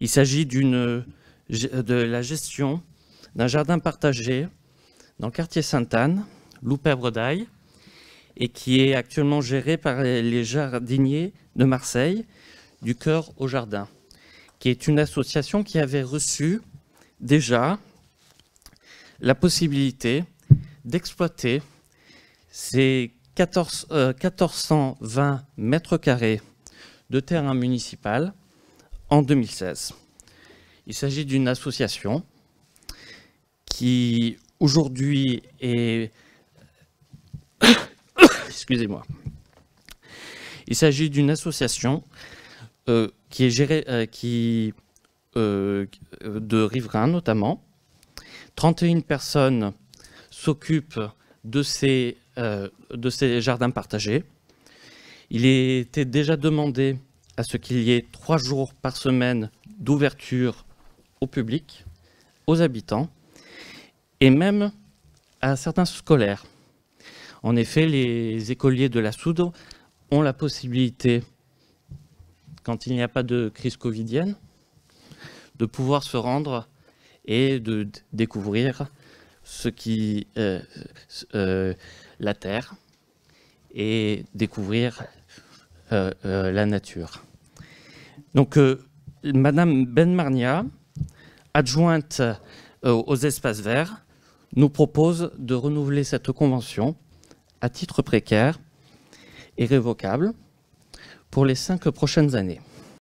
Il s'agit de la gestion d'un jardin partagé dans le quartier Sainte-Anne, loupère bredaille et qui est actuellement géré par les jardiniers de Marseille, du cœur au jardin, qui est une association qui avait reçu déjà la possibilité d'exploiter ces 14, 1420 euh, mètres carrés de terrain municipal en 2016. Il s'agit d'une association qui aujourd'hui est... Excusez-moi. Il s'agit d'une association euh, qui est gérée euh, qui, euh, de riverains notamment. 31 personnes s'occupent de, ces, de ces jardins partagés. Il était déjà demandé à ce qu'il y ait trois jours par semaine d'ouverture au public, aux habitants et même à certains scolaires. En effet, les écoliers de la Soudre ont la possibilité, quand il n'y a pas de crise covidienne, de pouvoir se rendre et de découvrir ce qui, euh, euh, la terre et découvrir euh, la nature. Donc, euh, Madame Benmarnia, adjointe euh, aux espaces verts, nous propose de renouveler cette convention à titre précaire et révocable pour les cinq prochaines années.